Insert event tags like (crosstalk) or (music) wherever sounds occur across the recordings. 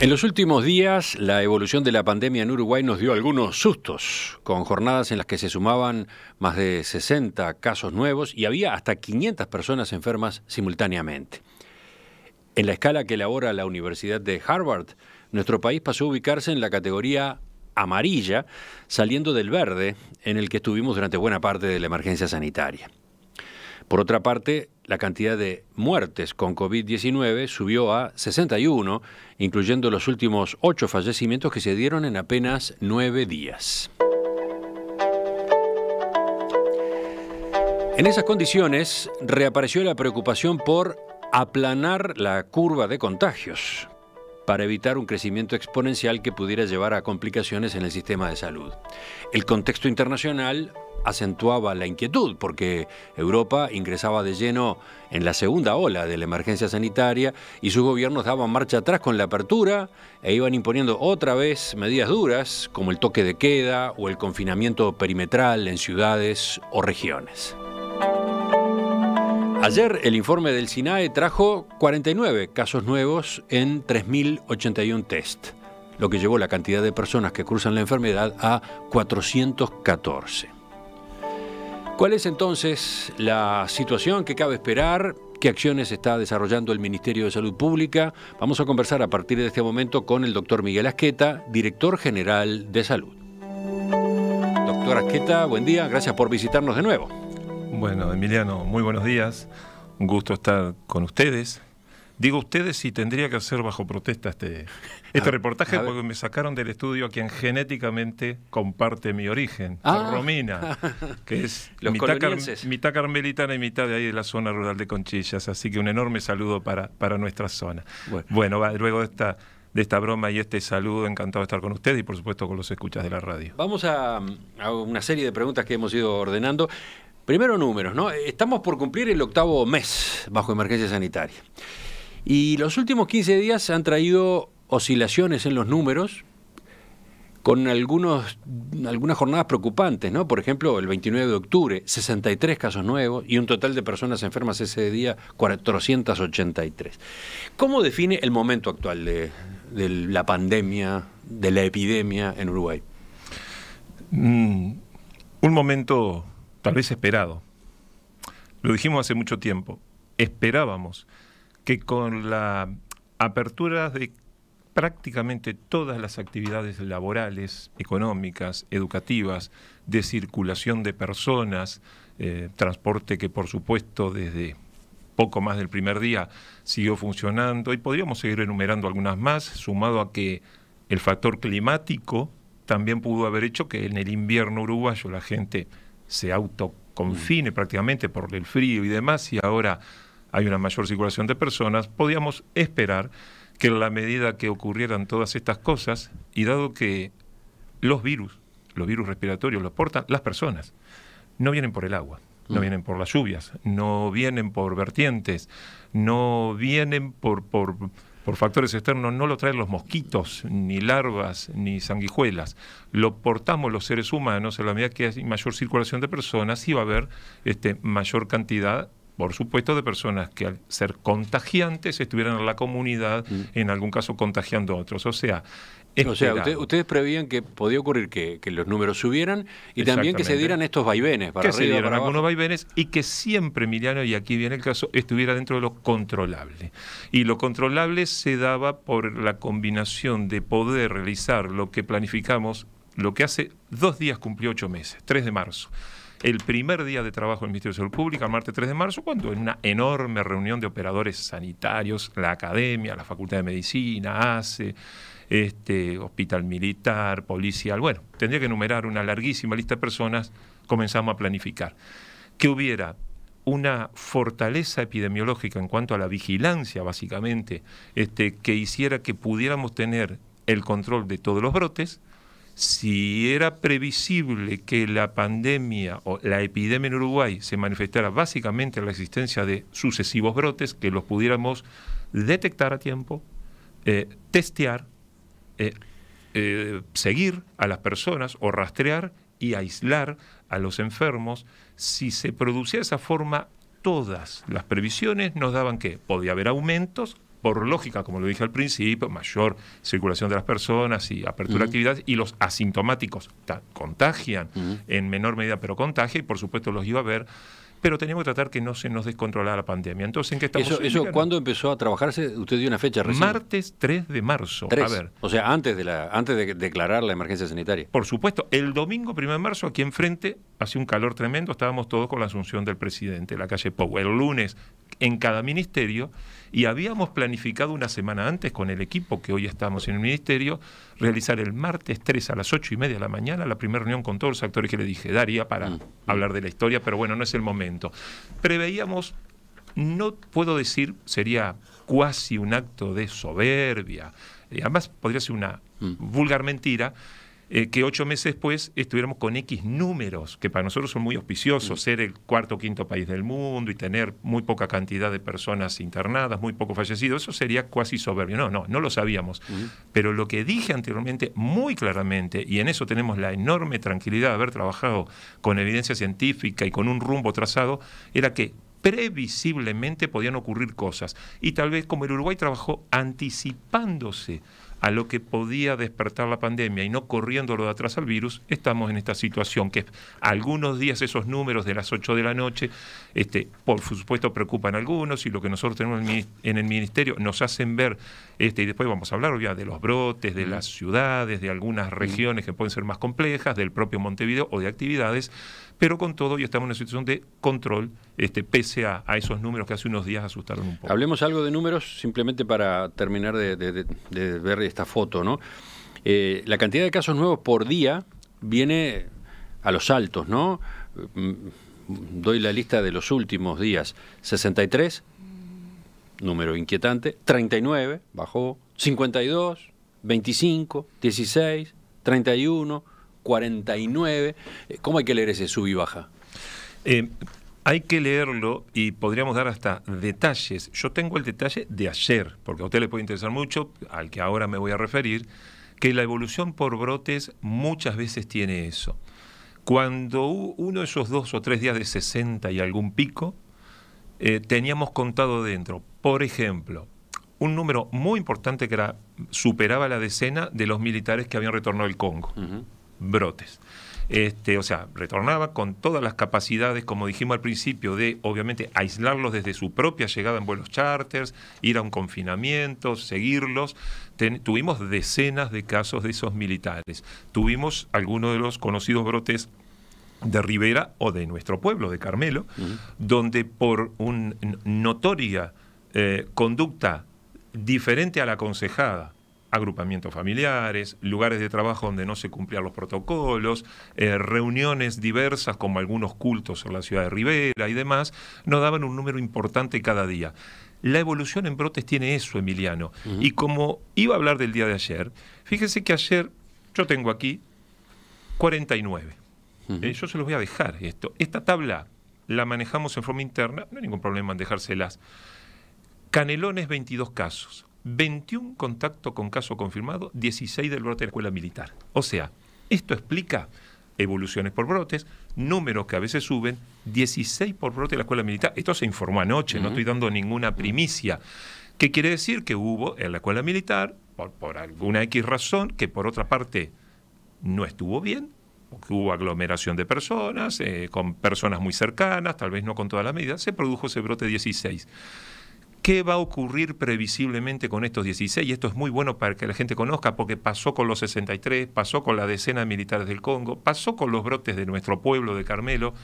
En los últimos días, la evolución de la pandemia en Uruguay nos dio algunos sustos, con jornadas en las que se sumaban más de 60 casos nuevos y había hasta 500 personas enfermas simultáneamente. En la escala que elabora la Universidad de Harvard, nuestro país pasó a ubicarse en la categoría amarilla, saliendo del verde en el que estuvimos durante buena parte de la emergencia sanitaria. Por otra parte, la cantidad de muertes con COVID-19 subió a 61, incluyendo los últimos ocho fallecimientos que se dieron en apenas nueve días. En esas condiciones reapareció la preocupación por aplanar la curva de contagios, para evitar un crecimiento exponencial que pudiera llevar a complicaciones en el sistema de salud. El contexto internacional acentuaba la inquietud porque Europa ingresaba de lleno en la segunda ola de la emergencia sanitaria y sus gobiernos daban marcha atrás con la apertura e iban imponiendo otra vez medidas duras como el toque de queda o el confinamiento perimetral en ciudades o regiones. Ayer el informe del SINAE trajo 49 casos nuevos en 3.081 test, lo que llevó la cantidad de personas que cruzan la enfermedad a 414. ¿Cuál es entonces la situación que cabe esperar? ¿Qué acciones está desarrollando el Ministerio de Salud Pública? Vamos a conversar a partir de este momento con el doctor Miguel Asqueta, director general de salud. Doctor Asqueta, buen día, gracias por visitarnos de nuevo. Bueno, Emiliano, muy buenos días. Un gusto estar con ustedes. Digo ustedes si tendría que hacer bajo protesta este, (laughs) este reportaje porque me sacaron del estudio a quien genéticamente comparte mi origen, ah. Romina, (laughs) que es mitad, carmelitana y mitad de ahí de la zona rural de Conchillas. Así que un enorme saludo para, para nuestra zona. Bueno, luego de esta, de esta broma y este saludo, encantado de estar con ustedes y por supuesto con los escuchas de la radio. Vamos a una serie de preguntas que hemos ido ordenando. Primero números, ¿no? Estamos por cumplir el octavo mes bajo emergencia sanitaria. Y los últimos 15 días han traído oscilaciones en los números con algunos, algunas jornadas preocupantes, ¿no? Por ejemplo, el 29 de octubre, 63 casos nuevos y un total de personas enfermas ese día, 483. ¿Cómo define el momento actual de, la pandemia, de la epidemia en Uruguay? Mm, un momento tal vez esperado. Lo dijimos hace mucho tiempo. Esperábamos que con la apertura de prácticamente todas las actividades laborales, económicas, educativas, de circulación de personas, eh, transporte que por supuesto desde poco más del primer día siguió funcionando y podríamos seguir enumerando algunas más, sumado a que el factor climático también pudo haber hecho que en el invierno uruguayo la gente se autoconfine prácticamente por el frío y demás, y ahora hay una mayor circulación de personas, podíamos esperar que en la medida que ocurrieran todas estas cosas, y dado que los virus, los virus respiratorios los portan las personas, no vienen por el agua, no mm. vienen por las lluvias, no vienen por vertientes, no vienen por por factores externos no lo traen los mosquitos, ni larvas, ni sanguijuelas. Lo portamos los seres humanos, en la medida que hay mayor circulación de personas, y va a haber este, mayor cantidad por supuesto, de personas que al ser contagiantes estuvieran en la comunidad, mm. en algún caso contagiando a otros. O sea, o sea ustedes prevían que podía ocurrir que, los números subieran y también que se dieran estos vaivenes. Para que se dieran algunos vaivenes y que siempre, Emiliano, y aquí viene el caso, estuviera dentro de lo controlable. Y lo controlable se daba por la combinación de poder realizar lo que planificamos, lo que hace dos días cumplió ocho meses, 3 de marzo el primer día de trabajo del Ministerio de Salud Pública, el martes 3 de marzo, cuando en una enorme reunión de operadores sanitarios, la academia, la Facultad de Medicina, ACE, este, Hospital Militar, Policial, bueno, tendría que enumerar una larguísima lista de personas, comenzamos a planificar. Que hubiera una fortaleza epidemiológica en cuanto a la vigilancia, básicamente, este, que hiciera que pudiéramos tener el control de todos los brotes, si era previsible que la pandemia o la epidemia en Uruguay se manifestara básicamente en la existencia de sucesivos brotes, que los pudiéramos detectar a tiempo, eh, testear, eh, eh, seguir a las personas o rastrear y aislar a los enfermos, si se producía de esa forma, todas las previsiones nos daban que podía haber aumentos por lógica, como lo dije al principio, mayor circulación de las personas y apertura de actividades, y los asintomáticos contagian en menor medida, pero contagian, y por supuesto los iba a ver, pero teníamos que tratar que no se nos descontrolara la pandemia. Entonces, ¿en qué estamos? ¿Eso, eso cuándo empezó a trabajarse? Usted dio una fecha recién. Martes 3 de marzo. A ver. O sea, antes de, antes de declarar la emergencia sanitaria. Por supuesto, el domingo 1 de marzo, aquí enfrente, hacía un calor tremendo, estábamos todos con la asunción del presidente, la calle Powell. El lunes en cada ministerio y habíamos planificado una semana antes con el equipo que hoy estamos en el ministerio realizar el martes 3 a las 8 y media de la mañana la primera reunión con todos los actores que le dije, daría para mm, mm. hablar de la historia, pero bueno, no es el momento. Preveíamos, no puedo decir, sería cuasi un acto de soberbia, eh, además podría ser una mm. vulgar mentira, eh, que ocho meses después estuviéramos con X números, que para nosotros son muy auspiciosos, mm. ser el cuarto o quinto país del mundo y tener muy poca cantidad de personas internadas, muy poco fallecidos, eso sería cuasi soberbio. No, no, no lo sabíamos. Mm. Pero lo que dije anteriormente, muy claramente, y en eso tenemos la enorme tranquilidad de haber trabajado con evidencia científica y con un rumbo trazado, era que previsiblemente podían ocurrir cosas. Y tal vez como el Uruguay trabajó anticipándose a lo que podía despertar la pandemia y no corriéndolo de atrás al virus, estamos en esta situación que algunos días esos números de las 8 de la noche, este, por supuesto preocupan a algunos y lo que nosotros tenemos en el ministerio nos hacen ver, este, y después vamos a hablar ya de los brotes, de las ciudades, de algunas regiones que pueden ser más complejas, del propio Montevideo o de actividades, pero con todo y estamos en una situación de control, este, pese a, esos números que hace unos días asustaron un poco. Hablemos algo de números, simplemente para terminar de, ver esta foto, ¿no? Eh, la cantidad de casos nuevos por día viene a los altos, ¿no? Mm, doy la lista de los últimos días. 63, número inquietante, 39, bajó, 52, 25, 16, 31, 49. Eh, ¿Cómo hay que leer ese sub y baja? Eh, hay que leerlo y podríamos dar hasta detalles. Yo tengo el detalle de ayer, porque a usted le puede interesar mucho, al que ahora me voy a referir, que la evolución por brotes muchas veces tiene eso. Cuando uno de esos dos o tres días de 60 y algún pico, eh, teníamos contado dentro, por ejemplo, un número muy importante que era, superaba la decena de los militares que habían retornado al Congo brotes. Este, o sea, retornaba con todas las capacidades, como dijimos al principio, de obviamente aislarlos desde su propia llegada en vuelos charters, ir a un confinamiento, seguirlos. tuvimos decenas de casos de esos militares. Tuvimos algunos de los conocidos brotes de Rivera o de nuestro pueblo, de Carmelo, donde por una notoria eh, conducta diferente a la aconsejada, agrupamientos familiares, lugares de trabajo donde no se cumplían los protocolos, eh, reuniones diversas como algunos cultos en la ciudad de Rivera y demás, nos daban un número importante cada día. La evolución en brotes tiene eso, Emiliano. Y como iba a hablar del día de ayer, fíjese que ayer yo tengo aquí 49. Eh, yo se los voy a dejar esto. Esta tabla la manejamos en forma interna, no hay ningún problema en dejárselas. Canelones 22 casos, 21 contacto con caso confirmado, 16 del brote de la escuela militar. O sea, esto explica evoluciones por brotes, números que a veces suben, 16 por brote de la escuela militar. Esto se informó anoche, no estoy dando ninguna primicia. ¿Qué quiere decir? Que hubo en la escuela militar, por, alguna X razón, que por otra parte no estuvo bien, porque hubo aglomeración de personas, eh, con personas muy cercanas, tal vez no con toda la medida, se produjo ese brote 16. ¿Qué va a ocurrir previsiblemente con estos 16? Y esto es muy bueno para que la gente conozca, porque pasó con los 63, pasó con la decena de militares del Congo, pasó con los brotes de nuestro pueblo de Carmelo.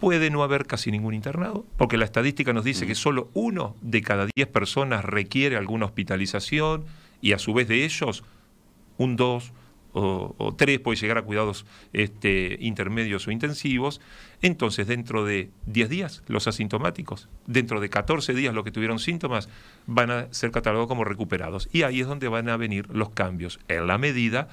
Puede no haber casi ningún internado, porque la estadística nos dice que solo uno de cada 10 personas requiere alguna hospitalización y a su vez de ellos, un 2, o, tres, puede llegar a cuidados este, intermedios o intensivos. Entonces, dentro de 10 días, los asintomáticos, dentro de 14 días, los que tuvieron síntomas, van a ser catalogados como recuperados. Y ahí es donde van a venir los cambios, en la medida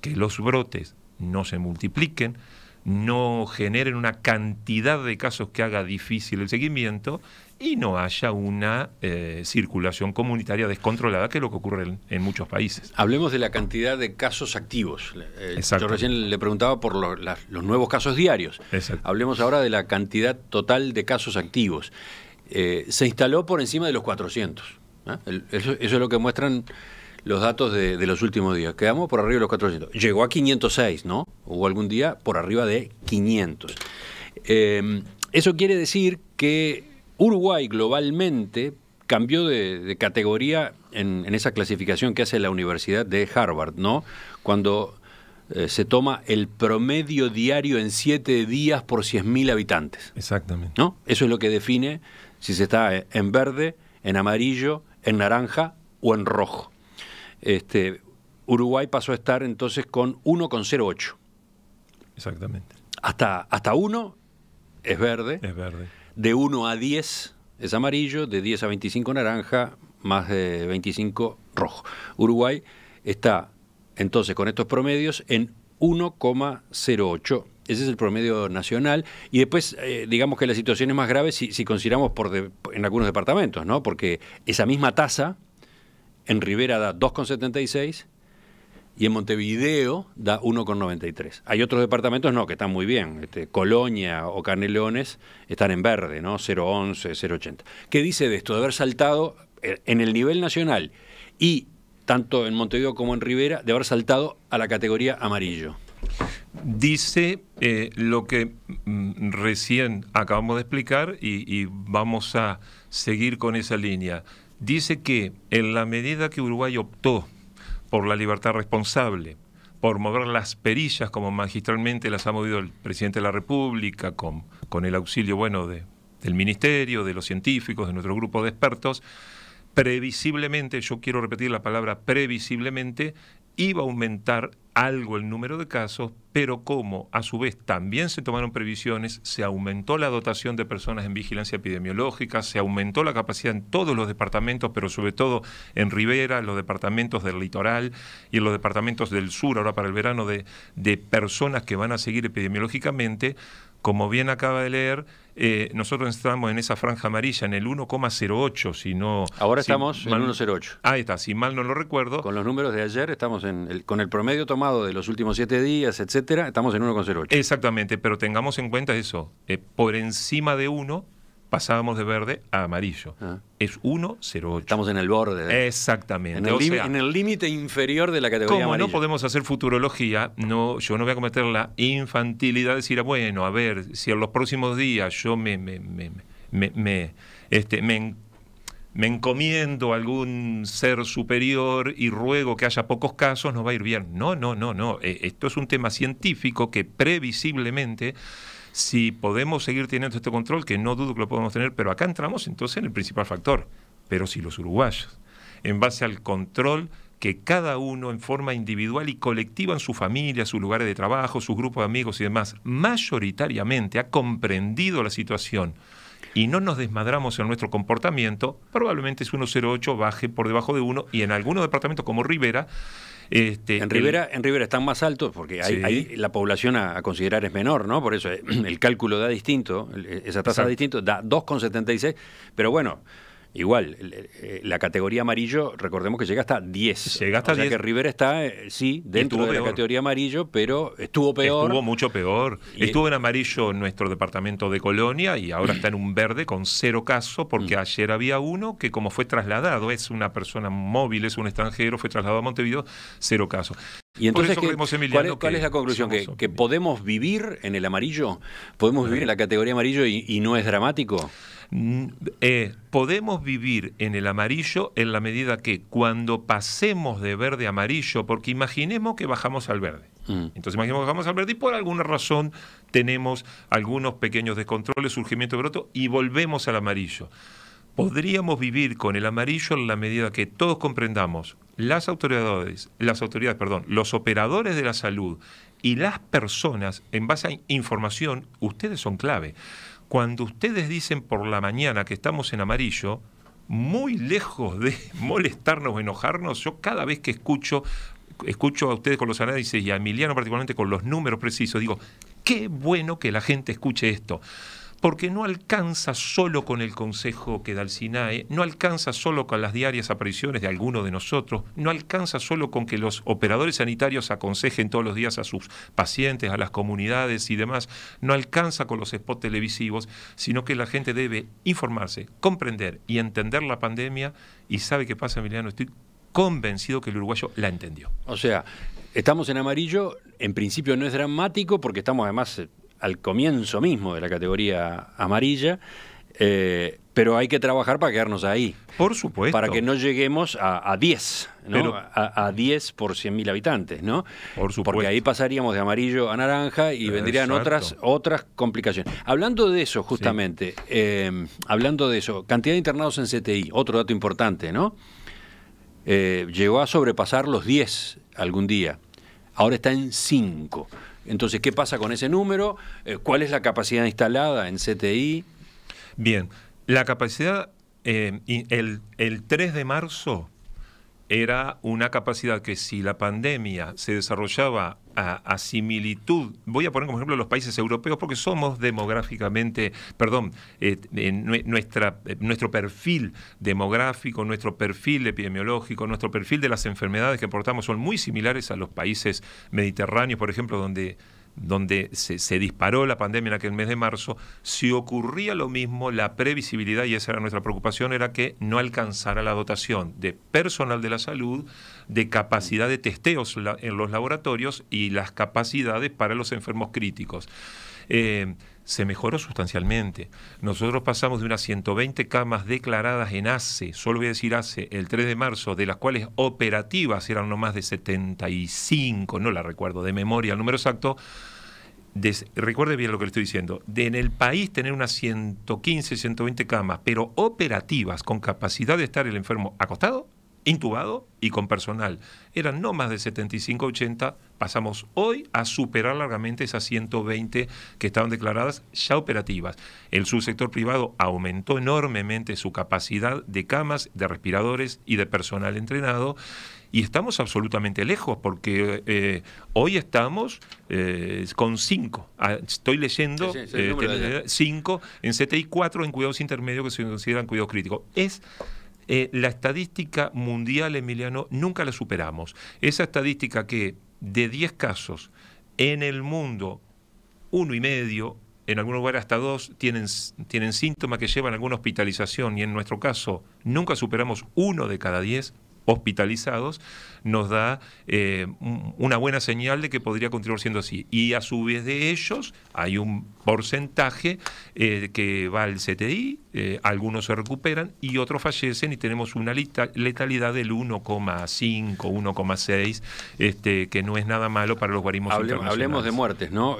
que los brotes no se multipliquen, no generen una cantidad de casos que haga difícil el seguimiento y no haya una eh, circulación comunitaria descontrolada, que es lo que ocurre en, muchos países. Hablemos de la cantidad de casos activos. Eh, yo recién le preguntaba por los nuevos casos diarios. Hablemos ahora de la cantidad total de casos activos. Eh, se instaló por encima de los 400. eso, es lo que muestran los datos de los últimos días. Quedamos por arriba de los 400. Llegó a 506, ¿no? Hubo algún día por arriba de 500. eso quiere decir que Uruguay globalmente cambió de, categoría en, esa clasificación que hace la Universidad de Harvard, ¿no? Cuando eh, se toma el promedio diario en siete días por 100.000 habitantes. Exactamente. ¿No? Eso es lo que define si se está en verde, en amarillo, en naranja o en rojo. Este, Uruguay pasó a estar entonces con 1,08. Exactamente. Hasta, hasta 1 es verde. Es verde de 1 a 10 es amarillo, de 10 a 25 naranja, más de 25 rojo. Uruguay está entonces con estos promedios en 1,08. Ese es el promedio nacional. Y después, eh, digamos que la situación es más grave si, consideramos en algunos departamentos, ¿no? Porque esa misma tasa en Rivera da 2,76 y en Montevideo da 1,93. Hay otros departamentos, no, que están muy bien. Este, Colonia o Canelones están en verde, ¿no? 0,11, 0,80. ¿Qué dice de esto? De haber saltado eh, en el nivel nacional y tanto en Montevideo como en Rivera, de haber saltado a la categoría amarillo. Dice eh, lo que mm, recién acabamos de explicar y vamos a seguir con esa línea. Dice que en la medida que Uruguay optó por la libertad responsable, por mover las perillas como magistralmente las ha movido el presidente de la República, con, con el auxilio bueno del ministerio, de los científicos, de nuestro grupo de expertos, previsiblemente, yo quiero repetir la palabra previsiblemente, iba a aumentar algo el número de casos, pero como a su vez también se tomaron previsiones, se aumentó la dotación de personas en vigilancia epidemiológica, se aumentó la capacidad en todos los departamentos, pero sobre todo en Rivera, en los departamentos del litoral y en los departamentos del sur, ahora para el verano, de, de personas que van a seguir epidemiológicamente, como bien acaba de leer, eh, nosotros estamos en esa franja amarilla, en el 1,08, si no... Ahora estamos en en 1,08. Ahí está, si mal no lo recuerdo. Con los números de ayer estamos en el, con el promedio tomado de los últimos siete días, etcétera, estamos en 1,08. Exactamente, pero tengamos en cuenta eso, eh, por encima de 1 pasábamos de verde a amarillo. Ah. Es 1,08. Estamos en el borde. ¿eh? Exactamente. En el límite inferior de la categoría Como no podemos hacer futurología, no, yo no voy a cometer la infantilidad de decir, ah, bueno, a ver, si en los próximos días yo me, me, este, me, me encomiendo algún ser superior y ruego que haya pocos casos, ...no va a ir bien. No, no, no, no. E-, esto es un tema científico que previsiblemente si podemos seguir teniendo este control, que no dudo que lo podemos tener, pero acá entramos entonces en el principal factor. Pero si los uruguayos, en base al control que cada uno en forma individual y colectiva en su familia, sus lugares de trabajo, sus grupos de amigos y demás, mayoritariamente ha comprendido la situación y no nos desmadramos en nuestro comportamiento, probablemente ese 1,08 baje por debajo de 1 y en algunos departamentos como Rivera este, en, Rivera, en Rivera están más altos porque hay, la población a, considerar es menor, ¿no? Por eso eh, (clears throat) el cálculo da distinto, eh, esa tasa da distinto, da 2,76, pero bueno, Igual, eh, la categoría amarillo, recordemos que llega hasta 10. Llega hasta o sea que River está, eh, sí, dentro de la categoría amarillo, pero estuvo peor. Estuvo mucho peor. estuvo en amarillo nuestro departamento de Colonia y ahora está en un verde con cero casos porque mm. ayer había uno que como fue trasladado, es una persona móvil, es un extranjero, fue trasladado a Montevideo, cero casos. Y entonces, ¿cuál, es, la conclusión? Que, podemos vivir en el amarillo? ¿Podemos eh. vivir en la categoría amarillo y no es dramático? Eh, podemos vivir en el amarillo en la medida que cuando pasemos de verde a amarillo, porque imaginemos que bajamos al verde. Mm. Entonces imaginemos que bajamos al verde y por alguna razón tenemos algunos pequeños descontroles, surgimiento de broto y volvemos al amarillo. Podríamos vivir con el amarillo en la medida que todos comprendamos las autoridades, las autoridades, perdón, los operadores de la salud y las personas en base a información, ustedes son clave. Cuando ustedes dicen por la mañana que estamos en amarillo, muy lejos de (laughs) molestarnos o enojarnos, yo cada vez que escucho, escucho a ustedes con los análisis y a Emiliano particularmente con los números precisos, digo, qué bueno que la gente escuche esto porque no alcanza solo con el consejo que da el SINAE, no alcanza solo con las diarias apariciones de alguno de nosotros, no alcanza solo con que los operadores sanitarios aconsejen todos los días a sus pacientes, a las comunidades y demás, no alcanza con los spots televisivos, sino que la gente debe informarse, comprender y entender la pandemia y sabe qué pasa, Emiliano, estoy convencido que el uruguayo la entendió. O sea, estamos en amarillo, en principio no es dramático porque estamos además eh, al comienzo mismo de la categoría amarilla. Eh, pero hay que trabajar para quedarnos ahí. Por supuesto. Para que no lleguemos a, 10, a, 10 por 100.000 habitantes, ¿no? Porque ahí pasaríamos de amarillo a naranja y vendrían otras, otras complicaciones. Hablando de eso, justamente, eh, hablando de eso, cantidad de internados en CTI, otro dato importante, ¿no? Eh, llegó a sobrepasar los 10 algún día. Ahora está en 5. Entonces, ¿qué pasa con ese número? Eh, ¿Cuál es la capacidad instalada en CTI? Bien, la capacidad, eh, el, el 3 de marzo era una capacidad que si la pandemia se desarrollaba a, similitud, voy a poner como ejemplo los países europeos porque somos demográficamente, perdón, eh, nuestra, eh, nuestro perfil demográfico, nuestro perfil epidemiológico, nuestro perfil de las enfermedades que aportamos son muy similares a los países mediterráneos, por ejemplo, donde donde se, disparó la pandemia en aquel mes de marzo, si ocurría lo mismo, la previsibilidad, y esa era nuestra preocupación, era que no alcanzara la dotación de personal de la salud, de capacidad de testeos en los laboratorios y las capacidades para los enfermos críticos. Eh, se mejoró sustancialmente. Nosotros pasamos de unas 120 camas declaradas en ACE, solo voy a decir ACE, el 3 de marzo, de las cuales operativas eran no más de 75, no la recuerdo de memoria el número exacto. recuerde bien lo que le estoy diciendo, de en el país tener unas 115, 120 camas, pero operativas, con capacidad de estar el enfermo acostado, intubado y con personal. Eran no más de 75, 80, pasamos hoy a superar largamente esas 120 que estaban declaradas ya operativas. El subsector privado aumentó enormemente su capacidad de camas, de respiradores y de personal entrenado. Y estamos absolutamente lejos porque eh, hoy estamos eh, con 5. Ah, estoy leyendo 5 eh, en CTI 4 en cuidados intermedios que se consideran cuidados críticos. Es eh, la estadística mundial, Emiliano, nunca la superamos. Esa estadística que de 10 casos en el mundo, uno y medio, en algún lugar hasta dos, tienen, tienen síntomas que llevan a alguna hospitalización y en nuestro caso nunca superamos uno de cada diez, hospitalizados, nos da eh, una buena señal de que podría continuar siendo así. Y a su vez de ellos hay un porcentaje eh, que va al CTI, eh, algunos se recuperan y otros fallecen y tenemos una letalidad del 1,5, 1,6, este, que no es nada malo para los guarimos Hablemos, hablemos de muertes, ¿no?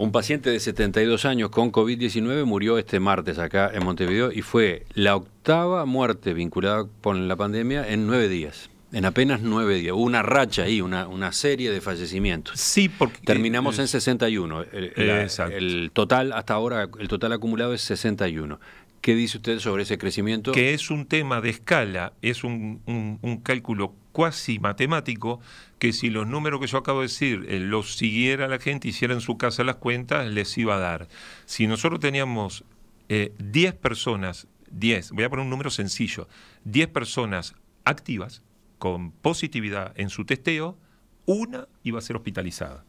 Un paciente de 72 años con COVID-19 murió este martes acá en Montevideo y fue la octava muerte vinculada con la pandemia en nueve días. En apenas nueve días. Hubo una racha ahí, una, una serie de fallecimientos. Sí, porque. Terminamos eh, en 61. el, total hasta ahora, el total acumulado es 61. ¿Qué dice usted sobre ese crecimiento? Que es un tema de escala, es un, cálculo cuasi matemático que si los números que yo acabo de decir eh, los siguiera la gente, hiciera en su casa las cuentas, les iba a dar. Si nosotros teníamos 10 eh, personas, 10, voy a poner un número sencillo, 10 personas activas con positividad en su testeo, una iba a ser hospitalizada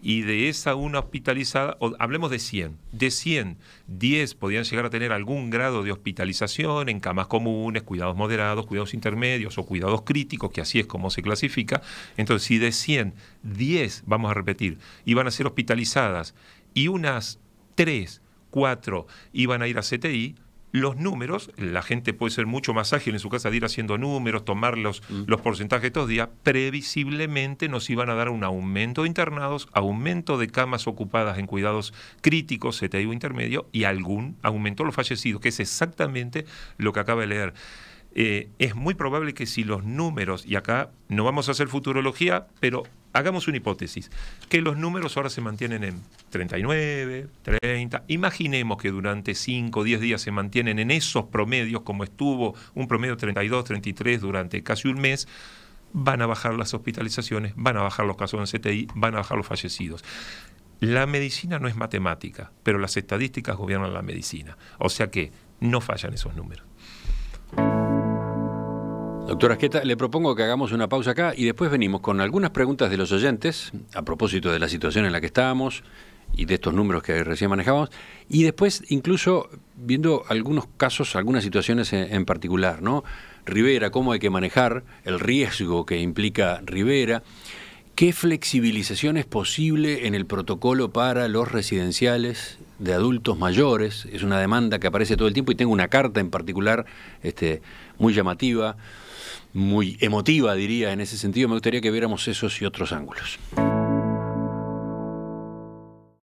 y de esa una hospitalizada, hablemos de 100, de 100, 10 podían llegar a tener algún grado de hospitalización en camas comunes, cuidados moderados, cuidados intermedios o cuidados críticos, que así es como se clasifica. Entonces, si de 100, 10, vamos a repetir, iban a ser hospitalizadas y unas 3, 4 iban a ir a CTI, los números, la gente puede ser mucho más ágil en su casa de ir haciendo números, tomar los, mm. los porcentajes estos días, previsiblemente nos iban a dar un aumento de internados, aumento de camas ocupadas en cuidados críticos, o intermedio, y algún aumento de los fallecidos, que es exactamente lo que acaba de leer. Eh, es muy probable que si los números, y acá no vamos a hacer futurología, pero hagamos una hipótesis, que los números ahora se mantienen en 39, 30, imaginemos que durante 5 o 10 días se mantienen en esos promedios, como estuvo un promedio 32, 33 durante casi un mes, van a bajar las hospitalizaciones, van a bajar los casos en CTI, van a bajar los fallecidos. La medicina no es matemática, pero las estadísticas gobiernan la medicina, o sea que no fallan esos números. Doctora Asqueta, le propongo que hagamos una pausa acá y después venimos con algunas preguntas de los oyentes a propósito de la situación en la que estábamos y de estos números que recién manejamos, y después incluso viendo algunos casos, algunas situaciones en, particular, ¿no? Rivera, cómo hay que manejar el riesgo que implica Rivera, qué flexibilización es posible en el protocolo para los residenciales de adultos mayores, es una demanda que aparece todo el tiempo y tengo una carta en particular este, muy llamativa muy emotiva, diría, en ese sentido. Me gustaría que viéramos esos y otros ángulos.